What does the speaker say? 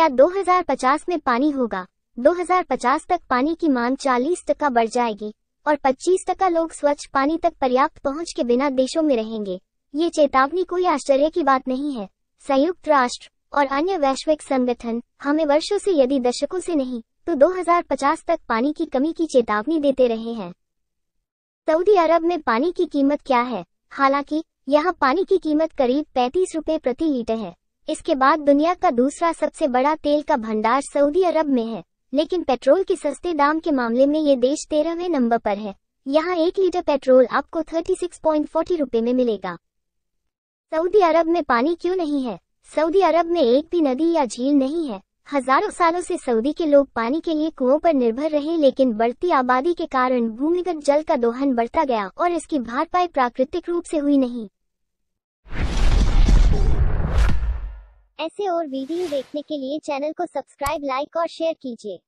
क्या 2050 में पानी होगा 2050 तक पानी की मांग 40 टका बढ़ जाएगी और 25 टका लोग स्वच्छ पानी तक पर्याप्त पहुंच के बिना देशों में रहेंगे ये चेतावनी कोई आश्चर्य की बात नहीं है संयुक्त राष्ट्र और अन्य वैश्विक संगठन हमें वर्षों से यदि दशकों से नहीं तो 2050 तक पानी की कमी की चेतावनी देते रहे हैं सऊदी अरब में पानी की कीमत क्या है हालांकि यहाँ पानी की कीमत करीब पैंतीस रूपए प्रति लीटर है इसके बाद दुनिया का दूसरा सबसे बड़ा तेल का भंडार सऊदी अरब में है लेकिन पेट्रोल के सस्ते दाम के मामले में ये देश तेरहवें नंबर पर है यहाँ एक लीटर पेट्रोल आपको 36.40 रुपए में मिलेगा सऊदी अरब में पानी क्यों नहीं है सऊदी अरब में एक भी नदी या झील नहीं है हजारों सालों से सऊदी के लोग पानी के लिए कुओं पर निर्भर रहे लेकिन बढ़ती आबादी के कारण भूमिगत जल का दोहन बढ़ता गया और इसकी भारपाई प्राकृतिक रूप से हुई नहीं ऐसे और वीडियो देखने के लिए चैनल को सब्सक्राइब लाइक और शेयर कीजिए